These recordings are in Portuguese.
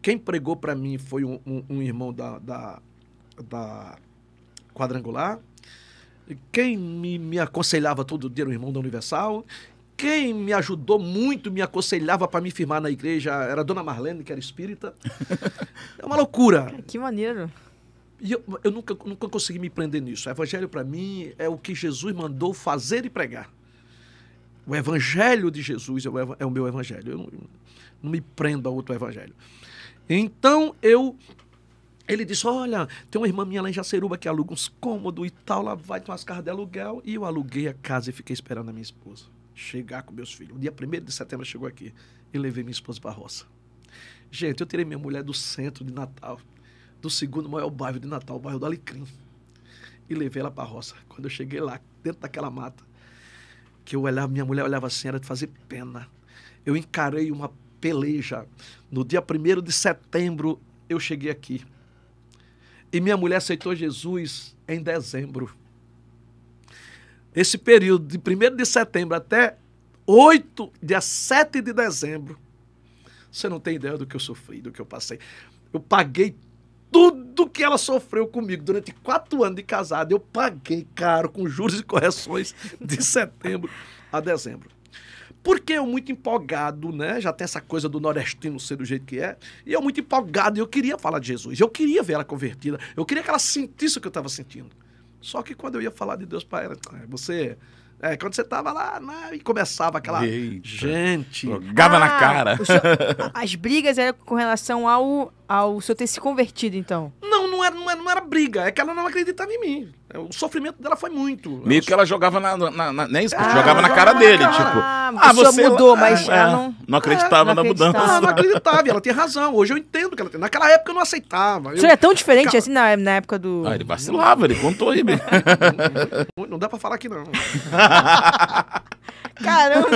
Quem pregou para mim foi um, um, um irmão da, da, da, Quadrangular. Quem me, me aconselhava todo dia era um irmão da Universal. Quem me ajudou muito, me aconselhava para me firmar na igreja, era a dona Marlene, que era espírita. É uma loucura. Que maneiro. E eu, eu nunca, nunca consegui me prender nisso. O evangelho, para mim, é o que Jesus mandou fazer e pregar. O evangelho de Jesus é o, é o meu evangelho. Eu não, eu não, me prendo a outro evangelho. Então eu. Ele disse: Olha, tem uma irmã minha lá em Jaceruba que aluga uns cômodos e tal, lá vai ter umas casas de aluguel. E eu aluguei a casa e fiquei esperando a minha esposa chegar com meus filhos. O dia 1 de setembro chegou aqui e levei minha esposa para a roça. Gente, eu tirei minha mulher do centro de Natal, do segundo maior bairro de Natal, o bairro do Alecrim, e levei ela para a roça. Quando eu cheguei lá, dentro daquela mata, que eu olhava, minha mulher olhava assim, era de fazer pena. Eu encarei uma peleja. No dia 1 de setembro eu cheguei aqui. E minha mulher aceitou Jesus em dezembro. Esse período de 1 de setembro até 8, dia 7 de dezembro, você não tem ideia do que eu sofri, do que eu passei. Eu paguei tudo que ela sofreu comigo durante quatro anos de casada. Eu paguei caro com juros e correções de setembro a dezembro. Porque eu muito empolgado, né? Já tem essa coisa do nordestino ser do jeito que é. E eu muito empolgado, eu queria falar de Jesus. Eu queria ver ela convertida. Eu queria que ela sentisse o que eu estava sentindo. Só que quando eu ia falar de Deus para ela, ah, você é, quando você tava lá né, e começava aquela. Eita. Gente. Jogava ah, na cara. as brigas eram com relação ao, ao senhor ter se convertido, então? Não era, não, era, não era briga, é que ela não acreditava em mim. O sofrimento dela foi muito. Meio que ela jogava na. na, na né, ah, jogava na cara dele, cara. Ah, tipo. Ah, ah você mudou, é, mas é, ela não. Não acreditava, é, não acreditava na mudança. Ah, não acreditava, ela tem razão. Hoje eu entendo que ela tem. Naquela época eu não aceitava. Isso é eu... é tão diferente assim na, na época do. Ah, ele vacilava, ele contou aí, Não, não, dá pra falar aqui, não. Caramba!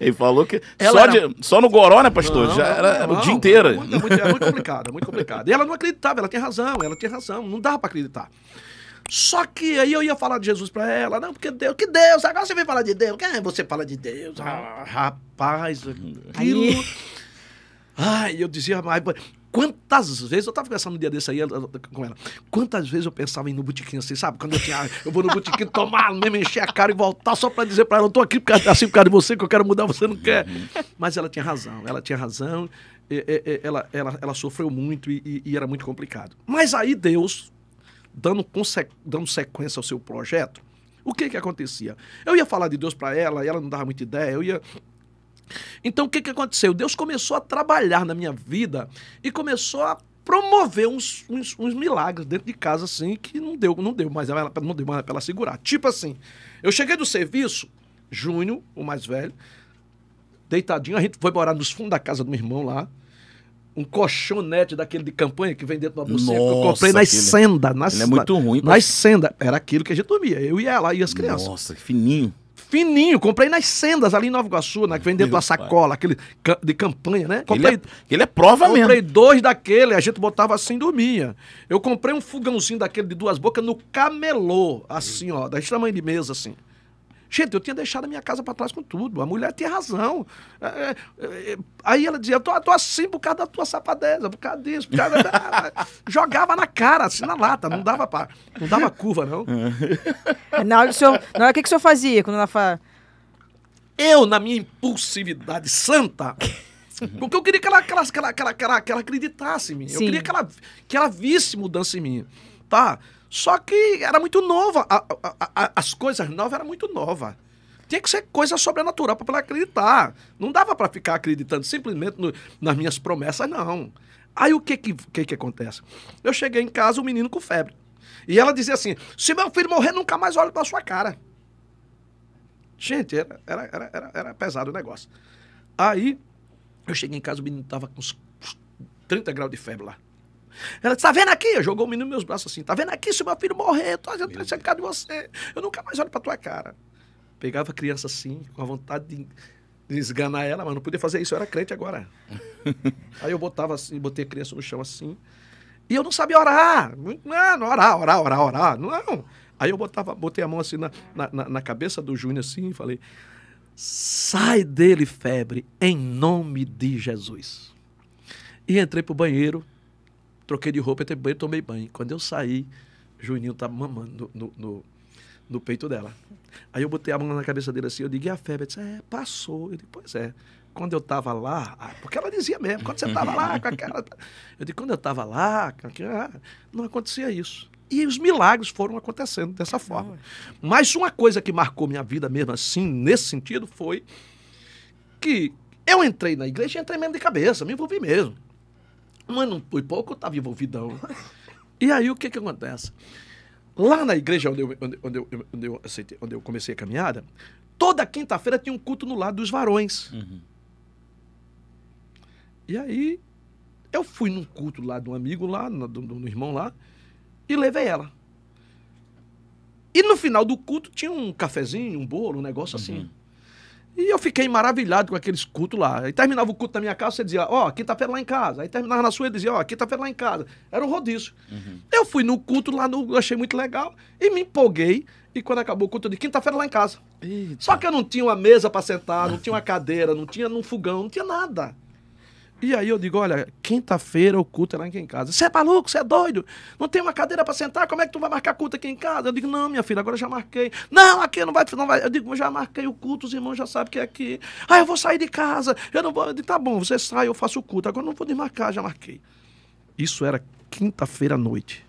Ele falou que. só, era... de, só no Goró, né, pastor? Não, Já era, era o dia inteiro. É muito, é muito complicado, é muito complicado. E ela não acreditava, ela tem razão, ela tem razão, não dá para acreditar. Só que aí eu ia falar de Jesus para ela, não, porque Deus, que Deus, agora você vem falar de Deus, quem é você fala de Deus? Ah, rapaz, aquilo. Aí... Ai, eu dizia, mas quantas vezes, eu estava pensando no um dia desse aí com ela, quantas vezes eu pensava em ir no botiquinho assim, sabe? Quando eu tinha, eu vou no botiquinho tomar mesmo, encher a cara e voltar só para dizer para ela, eu tô aqui por causa, assim por causa de você, que eu quero mudar, você não quer. Uhum. Mas ela tinha razão, ela tinha razão. É, é, é, ela, ela, ela sofreu muito e, e, era muito complicado. Mas aí Deus, dando, dando sequência ao seu projeto, o que que acontecia? Eu ia falar de Deus para ela, e ela não dava muita ideia, eu ia... Então, o que que aconteceu? Deus começou a trabalhar na minha vida e começou a promover uns, uns, uns, milagres dentro de casa, assim, que não deu, não deu mais, ela, não deu mais pra ela segurar. Tipo assim, eu cheguei do serviço, Júnior, o mais velho, deitadinho. A gente foi morar nos fundos da casa do meu irmão lá. Um colchonete daquele de campanha que vem dentro de uma bolsinha Nossa, que eu comprei nas aquele... sendas. Nas, ele é muito ruim. Nas pra... sendas. Era aquilo que a gente dormia. Eu ia lá e as crianças. Nossa, fininho. Fininho, comprei nas sendas ali em Nova Iguaçu, né? Que vem dentro da sacola, pai. aquele de campanha, né? Comprei, ele, é, ele é prova comprei mesmo. Comprei dois daquele, a gente botava assim e dormia. Eu comprei um fogãozinho daquele de duas bocas no camelô, assim, ó, gente tamanho de mesa, assim. Gente, eu tinha deixado a minha casa para trás com tudo. A mulher tinha razão. É, é, é aí ela dizia, eu tô, tô, assim por causa da tua sapadeza, por causa disso, por causa da... Jogava na cara, assim, na lata. Não dava, pra, não dava curva, não. É, na hora, o senhor, na hora, o que, que o senhor fazia quando ela fa... Eu, na minha impulsividade santa... Porque eu queria que ela, que ela, que ela, que ela, que ela, que ela acreditasse em mim. Sim. Eu queria que ela, que ela visse mudança em mim. Tá? Só que era muito nova. A, a, a, as coisas novas eram muito novas. Tinha que ser coisa sobrenatural para acreditar. Não dava para ficar acreditando simplesmente no, nas minhas promessas, não. Aí o que que, que que acontece? Eu cheguei em casa, o menino com febre. E ela dizia assim: se meu filho morrer, nunca mais olho para sua cara. Gente, era, era, era, era, era pesado o negócio. Aí eu cheguei em casa, o menino estava com uns 30 graus de febre lá. Ela disse, tá vendo aqui? Jogou o menino nos meus braços assim, tá vendo aqui? Se meu filho morrer, eu tô fazendo por causa de você. Eu nunca mais olho pra tua cara. Pegava a criança assim, com a vontade de esganar ela, mas não podia fazer isso, eu era crente agora. Aí eu botava assim, botei a criança no chão assim, e eu não sabia orar. Não, orar, orar, orar, orar. Não. Aí eu botava, botei a mão assim na, na, na cabeça do Júnior assim e falei: sai dele, febre, em nome de Jesus. E entrei pro banheiro, troquei de roupa, entrei banho, tomei banho. Quando eu saí, Juninho tá mamando no, no, no, peito dela. Aí eu botei a mão na cabeça dele assim, eu digo, e a febre? Ele disse, é, passou. Eu digo, pois é. Quando eu tava lá, ah, porque ela dizia mesmo, quando você tava lá com aquela... Eu digo, quando eu tava lá, ah, não acontecia isso. E os milagres foram acontecendo dessa forma. Mas uma coisa que marcou minha vida mesmo assim, nesse sentido, foi que eu entrei na igreja e entrei mesmo de cabeça, me envolvi mesmo. Mas não foi pouco, eu estava envolvidão. E aí o que, que acontece? Lá na igreja onde eu, onde, onde eu, onde eu, aceitei, onde eu comecei a caminhada, toda quinta-feira tinha um culto no lado dos varões. Uhum. E aí eu fui num culto lá de um amigo lá, do, do, irmão lá, e levei ela. E no final do culto tinha um cafezinho, um bolo, um negócio uhum. assim. E eu fiquei maravilhado com aqueles cultos lá. E terminava o culto na minha casa, você dizia, ó, oh, quinta-feira lá em casa. Aí terminava na sua e dizia, ó, oh, quinta-feira lá em casa. Era um rodízio. Uhum. Eu fui no culto lá, no, achei muito legal e me empolguei. E quando acabou o culto, eu disse, quinta-feira lá em casa. Eita. Só que eu não tinha uma mesa para sentar, não tinha uma cadeira, não tinha um fogão, não tinha nada. E aí eu digo, olha, quinta-feira o culto é lá aqui em casa. Você é maluco? Você é doido? Não tem uma cadeira para sentar? Como é que tu vai marcar culto aqui em casa? Eu digo, não, minha filha, agora já marquei. Não, aqui não vai, não vai. Eu digo, já marquei o culto, os irmãos já sabem que é aqui. Ah, eu vou sair de casa. Eu não vou. Eu digo, tá bom, você sai, eu faço o culto. Agora não vou desmarcar, já marquei. Isso era quinta-feira à noite.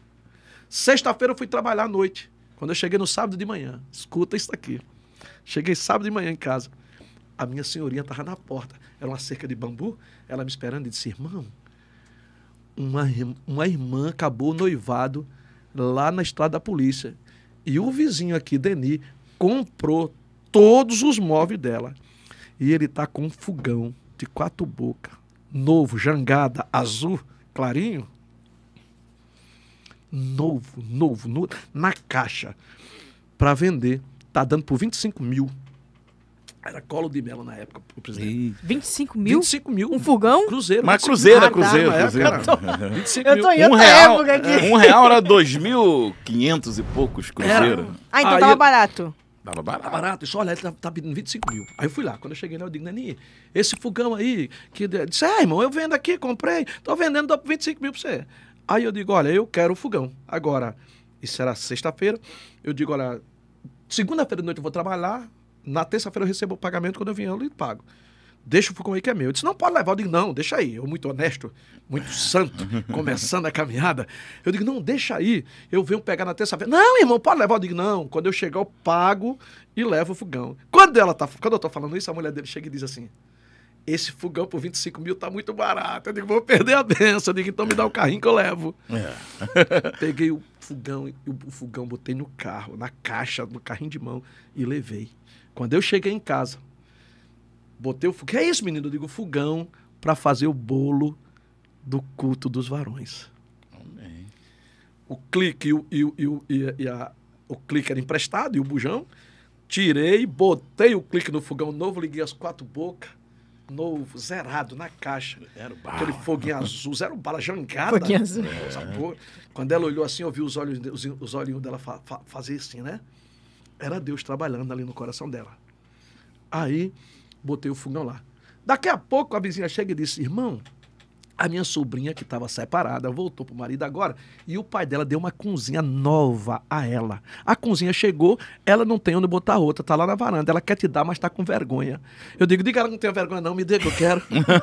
Sexta-feira eu fui trabalhar à noite. Quando eu cheguei no sábado de manhã, escuta isso aqui. Cheguei sábado de manhã em casa. A minha senhorinha estava na porta. Era uma cerca de bambu. Ela me esperando e disse: Irmão, uma, uma irmã acabou noivado lá na estrada da polícia. E o vizinho aqui, Deni, comprou todos os móveis dela. E ele está com um fogão de quatro bocas, novo, jangada, azul, clarinho. Novo, novo, novo na caixa, para vender. Tá dando por 25 mil. Era colo de melo na época, o presidente. E... 25 mil? 25 mil. Um fogão? Cruzeiro. Mas cruzeiro, é cruzeiro, ah, cruzeiro. Tá, cruzeiro. Época, então, eu tô, 25 mil. Eu tô em outra um real, época aqui. Um real era 2.500 e poucos cruzeiro. Era. Ah, então Aí, tava barato. Tava barato. barato. Isso, olha, ele tá, tá pedindo 25 mil. Aí eu fui lá. Quando eu cheguei lá, eu digo, Nani, esse fogão aí, que eu disse, ah, irmão, eu vendo aqui, comprei, tô vendendo, dou 25 mil pra você. Aí eu digo, olha, eu quero o fogão. Agora, isso era sexta-feira, eu digo, olha, segunda-feira de noite eu vou trabalhar, na terça-feira eu recebo o pagamento, quando eu vim, eu lhe pago. Deixa o Fucumaí que é meu. Eu disse, não pode levar. Eu digo, não, deixa aí. Eu, muito honesto, muito santo, começando a caminhada. Eu digo, não, deixa aí. Eu venho pegar na terça-feira. Não, irmão, pode levar. Eu digo, não. Quando eu chegar, eu pago e levo o fogão. Quando, ela tá, quando eu tô falando isso, a mulher dele chega e diz assim, esse fogão por 25 mil tá muito barato. Eu digo, vou perder a benção. Eu digo, então me dá o carrinho que eu levo. É. Peguei o fogão, o fogão botei no carro, na caixa, no carrinho de mão e levei. Quando eu cheguei em casa, botei o fogão. Que é isso, menino? Eu digo fogão para fazer o bolo do culto dos varões. Amém. O clique e, o, e, e, a, o clique era emprestado e o bujão. Tirei, botei o clique no fogão novo, liguei as quatro bocas. Novo, zerado, na caixa. Zero bala. Aquele foguinho azul, zero bala, jangada. Foguinho azul. É. Quando ela olhou assim, eu vi os olhos, os, os olhinhos dela fa, fa, fazer assim, né? Era Deus trabalhando ali no coração dela. Aí botei o fogão lá. Daqui a pouco a vizinha chega e disse: Irmão, a minha sobrinha, que estava separada, voltou pro marido agora e o pai dela deu uma cozinha nova a ela. A cozinha chegou, ela não tem onde botar outra, tá lá na varanda. Ela quer te dar, mas está com vergonha. Eu digo, diga ela não tem vergonha, não, me dê que eu quero.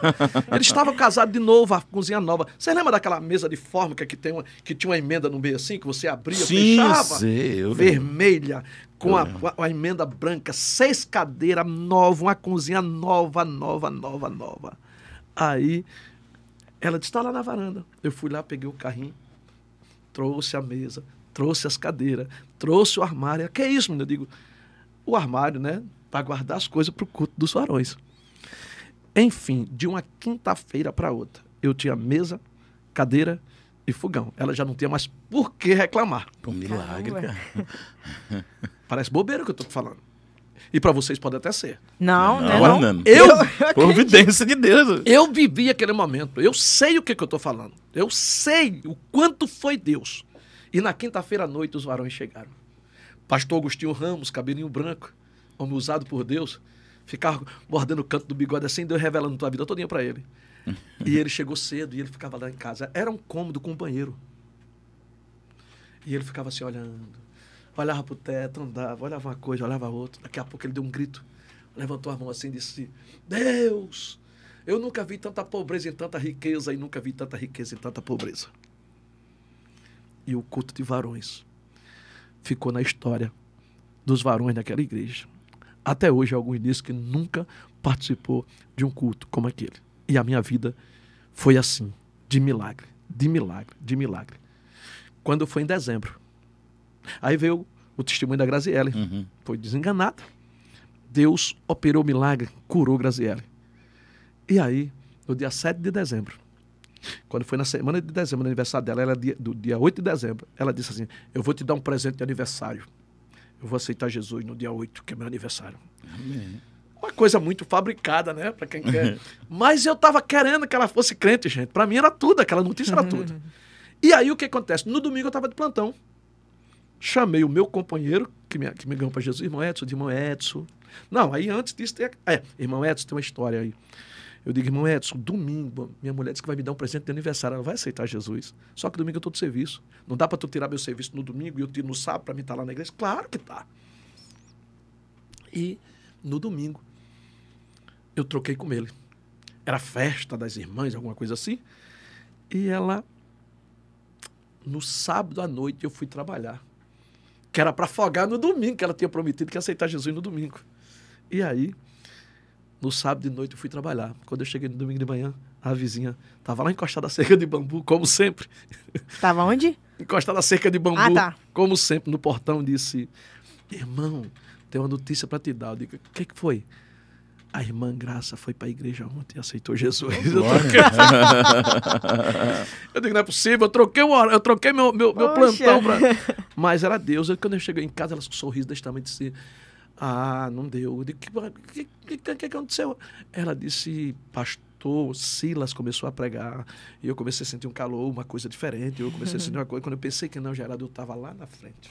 Eles estavam casados de novo, a cozinha nova. Você lembra daquela mesa de fórmica que, tem uma, que tinha uma emenda no meio assim, que você abria, Sim, fechava? Sei, eu vermelha, com a, a, a, emenda branca, seis cadeiras novas, uma cozinha nova, nova, nova, nova. Aí ela disse: está lá na varanda. Eu fui lá, peguei o carrinho, trouxe a mesa, trouxe as cadeiras, trouxe o armário. Que é isso, menino? Eu digo: o armário, né? Para guardar as coisas para o culto dos varões. Enfim, de uma quinta-feira para outra, eu tinha mesa, cadeira e fogão. Ela já não tinha mais por que reclamar. Um milagre, cara. Parece bobeira o que eu estou falando. E para vocês pode até ser. Não, não, né, não. não. Eu, providência de Deus. Eu vivi aquele momento. Eu sei o que, que eu estou falando. Eu sei o quanto foi Deus. E na quinta-feira à noite os varões chegaram. Pastor Agostinho Ramos, cabelinho branco, homem usado por Deus, ficava mordendo o canto do bigode assim, Deus revelando tua vida todinha para ele. e ele chegou cedo e ele ficava lá em casa. Era um cômodo com um banheiro. E ele ficava assim olhando olhava pro teto, andava, olhava uma coisa, olhava outra. Daqui a pouco ele deu um grito, levantou a mão assim e disse: Deus, eu nunca vi tanta pobreza e tanta riqueza, e nunca vi tanta riqueza e tanta pobreza. E o culto de varões ficou na história dos varões daquela igreja. Até hoje, alguns dizem que nunca participou de um culto como aquele. E a minha vida foi assim, de milagre, de milagre, de milagre. Quando foi em dezembro Aí veio o testemunho da Graziele. Uhum. Foi desenganada. Deus operou milagre, curou Graziele. E aí, no dia 7 de dezembro, quando foi na semana de dezembro, no aniversário dela, ela, é dia, do dia 8 de dezembro, ela disse assim: Eu vou te dar um presente de aniversário. Eu vou aceitar Jesus no dia 8, que é meu aniversário. Amém. Uma coisa muito fabricada, né? Para quem quer. Uhum. Mas eu estava querendo que ela fosse crente, gente. Para mim era tudo, aquela notícia era tudo. E aí o que acontece? No domingo eu estava de plantão. Chamei o meu companheiro, que me, que me ganhou para Jesus, irmão Edson, de irmão Edson. Não, aí antes disso tem. é, irmão Edson tem uma história aí. Eu digo, irmão Edson, domingo, minha mulher disse que vai me dar um presente de aniversário, ela vai aceitar Jesus. Só que domingo eu estou de serviço. Não dá para tu tirar meu serviço no domingo e eu tiro no sábado para mim estar tá lá na igreja? Claro que tá. E no domingo eu troquei com ele. Era festa das irmãs, alguma coisa assim. E ela, no sábado à noite, eu fui trabalhar que era para afogar no domingo, que ela tinha prometido que ia aceitar Jesus no domingo. E aí, no sábado de noite eu fui trabalhar. Quando eu cheguei no domingo de manhã, a vizinha estava lá encostada à cerca de bambu, como sempre. Estava onde? encostada à cerca de bambu, ah, tá. como sempre, no portão, disse: Irmão, tem uma notícia para te dar. Eu digo: O que, que foi? A irmã Graça foi para a igreja ontem e aceitou Jesus. Oh, eu, troquei... eu digo, não é possível, eu troquei, uma, eu troquei meu, meu, meu plantão. Pra... Mas era Deus. Eu, quando eu cheguei em casa, ela com um sorriso desse tamanho disse, ah, não deu. O que, que, que, que aconteceu? Ela disse, pastor, Silas começou a pregar e eu comecei a sentir um calor, uma coisa diferente. Eu comecei a sentir uma coisa. Quando eu pensei que não Gerardo eu estava lá na frente.